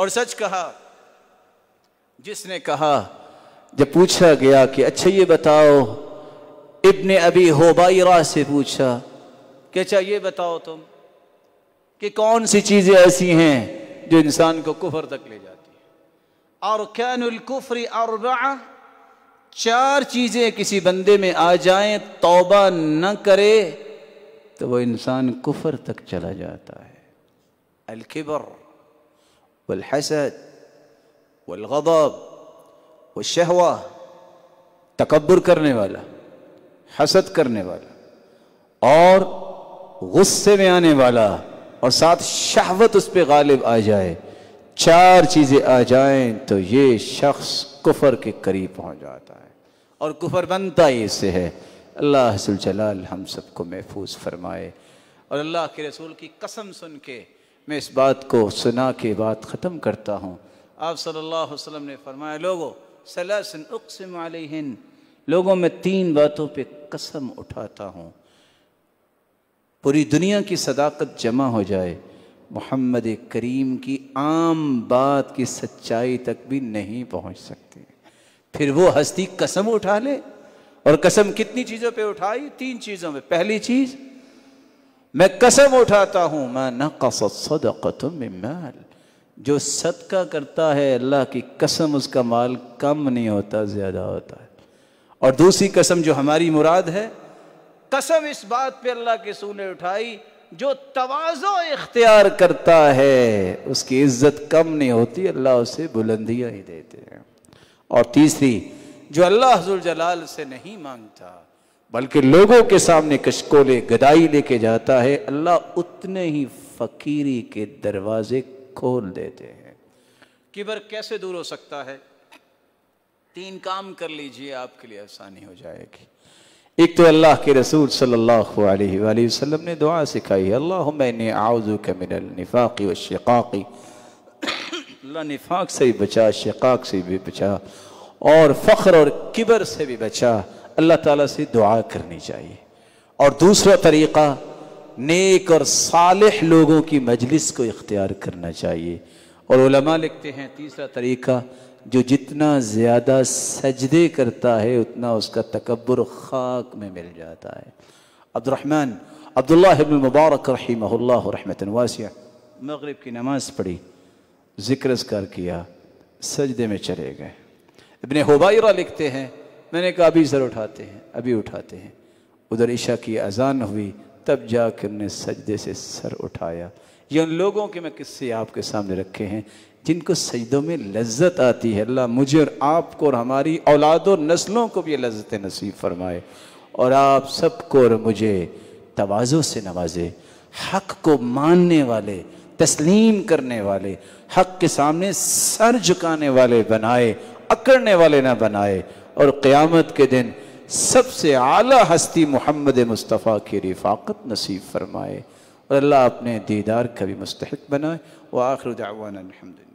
और सच कहा जिसने कहा जब पूछा गया कि अच्छा ये बताओ इब्न अभी होबाइरा से पूछा कि अच्छा ये बताओ तुम कि कौन सी चीज़ें ऐसी हैं जो इंसान को कुफर तक ले जाती है और कैनकुफरी और चार चीज़ें किसी बंदे में आ जाएं तौबा न करे तो वह इंसान कुफर तक चला जाता है अलखिबर والحسد والغضब والشहवा तकबर करने वाला हसद करने वाला और गुस्से में आने वाला और साथ शहवत उस पर गालिब आ जाए चार चीज़ें आ जाएं तो ये शख्स कुफर के करीब पहुंच जाता है और कुफर बनता ही इससे है अल्लाह जलाल हम सबको महफूज फरमाए और अल्लाह के रसूल की कसम सुन के मैं इस बात को सुना के बात ख़त्म करता हूँ आप सल्लल्लाहु अलैहि वसल्लम ने फरमाया लोगो सलासन उकसम आलिहिन लोगों में तीन बातों पे कसम उठाता हूँ पूरी दुनिया की सदाकत जमा हो जाए मोहम्मद करीम की आम बात की सच्चाई तक भी नहीं पहुँच सकती फिर वो हस्ती कसम उठा ले और कसम कितनी चीज़ों पे उठाई तीन चीज़ों में पहली चीज़ मैं कसम उठाता हूँ मैं न कसदाल जो सदका करता है अल्लाह की कसम उसका माल कम नहीं होता ज़्यादा होता है और दूसरी कसम जो हमारी मुराद है कसम इस बात पे अल्लाह के सू ने उठाई जो तोज़ो इख्तियार करता है उसकी इज्जत कम नहीं होती अल्लाह उसे बुलंदियाँ ही देते हैं और तीसरी जो अल्लाह जलाल से नहीं मांगता बल्कि लोगों के सामने कशकोले गदाई लेके जाता है अल्लाह उतने ही फकीरी के दरवाजे खोल देते हैं किबर कैसे दूर हो सकता है तीन काम कर लीजिए आपके लिए आसानी हो जाएगी एक तो अल्लाह के रसूल सल्लल्लाहु अलैहि वसल्लम ने दुआ सिखाई है अल्लाह आउजू के मिनल निफाक़ी व शिकाकी अल्लाह निफाक से भी बचा शिकाक से भी बचा और फ़ख्र और किबर से भी बचा अल्लाह ताला से दुआ करनी चाहिए और दूसरा तरीक़ा नेक और सालह लोगों की मजलिस को इख्तियार करना चाहिए और उलमा लिखते हैं तीसरा तरीक़ा जो जितना ज़्यादा सजदे करता है उतना उसका तकबर खाक में मिल जाता है अब्दुलरहमान अब्दुल्लाबन मुबारक रही रहमत वासिया मगरब की नमाज़ पढ़ी ज़िक्र कर किया सजदे में चले गए इबन हुबाइरा लिखते हैं मैंने कहा अभी सर उठाते हैं अभी उठाते हैं उधर ईशा की अजान हुई तब जाकर ने सजदे से सर उठाया ये उन लोगों के मैं किस्से आपके सामने रखे हैं जिनको सजदों में लज्जत आती है अल्लाह मुझे और आपको और हमारी औलाद और नस्लों को भी ये लज्जत नसीब फरमाए और आप सबको और मुझे तोज़ों से नवाजे हक को मानने वाले तस्लीम करने वाले हक के सामने सर झुकाने वाले बनाए अकड़ने वाले ना बनाए और क़्यामत के दिन सबसे आला हस्ती मोहम्मद मुस्तफ़ा की रिफाकत नसीब फरमाए और अल्लाह अपने दीदार का भी मुस्तक बनाए व आखिर दावान अलहमदिल्ला